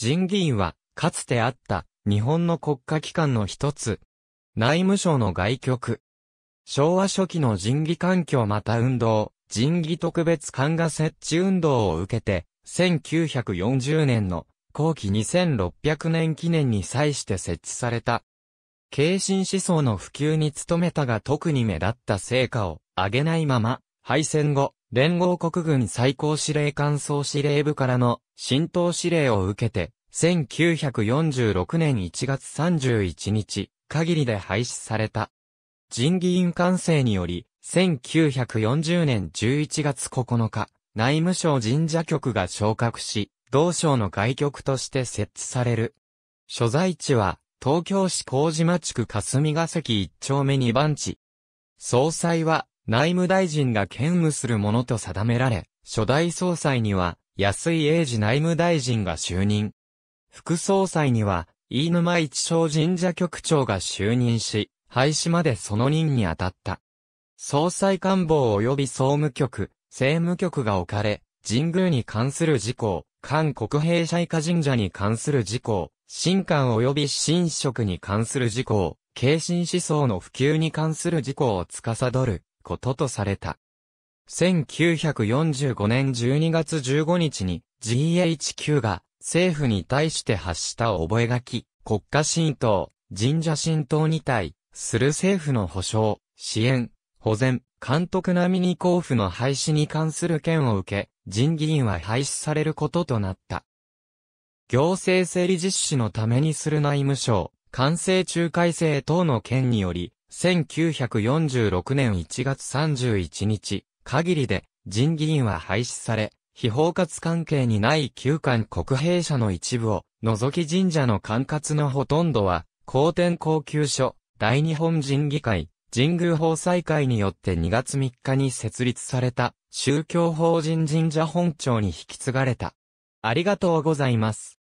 人議院は、かつてあった、日本の国家機関の一つ。内務省の外局。昭和初期の人議環境また運動、人議特別官が設置運動を受けて、1940年の後期2600年記念に際して設置された。軽心思想の普及に努めたが特に目立った成果を上げないまま、敗戦後、連合国軍最高司令官総司令部からの浸透指令を受けて、1946年1月31日、限りで廃止された。人議員官制により、1940年11月9日、内務省神社局が昇格し、同省の外局として設置される。所在地は、東京市麹島地区霞ヶ関1丁目2番地。総裁は、内務大臣が兼務するものと定められ、初代総裁には、安井英治内務大臣が就任。副総裁には、飯沼一商神社局長が就任し、廃止までその任に当たった。総裁官房及び総務局、政務局が置かれ、神宮に関する事項、韓国兵社以下神社に関する事項、神官及び神職に関する事項、軽心思想の普及に関する事項を司る、こととされた。1945年12月15日に GHQ が政府に対して発した覚書、国家神道、神社神道に対する政府の保障、支援、保全、監督並みに交付の廃止に関する件を受け、人議員は廃止されることとなった。行政整理実施のためにする内務省、官政仲介正等の件により、1946年1月31日、限りで、人議員は廃止され、非包括関係にない旧館国兵舎の一部を、除き神社の管轄のほとんどは、公天高級所、大日本人議会、神宮法裁会によって2月3日に設立された、宗教法人神社本庁に引き継がれた。ありがとうございます。